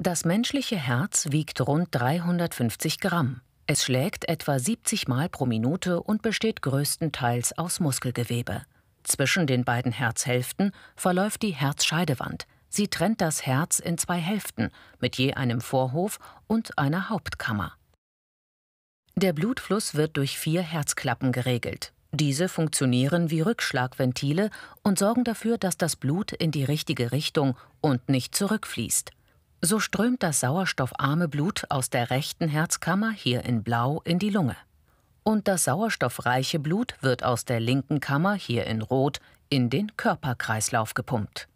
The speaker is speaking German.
Das menschliche Herz wiegt rund 350 Gramm. Es schlägt etwa 70 Mal pro Minute und besteht größtenteils aus Muskelgewebe. Zwischen den beiden Herzhälften verläuft die Herzscheidewand. Sie trennt das Herz in zwei Hälften mit je einem Vorhof und einer Hauptkammer. Der Blutfluss wird durch vier Herzklappen geregelt. Diese funktionieren wie Rückschlagventile und sorgen dafür, dass das Blut in die richtige Richtung und nicht zurückfließt. So strömt das sauerstoffarme Blut aus der rechten Herzkammer hier in Blau in die Lunge. Und das sauerstoffreiche Blut wird aus der linken Kammer hier in Rot in den Körperkreislauf gepumpt.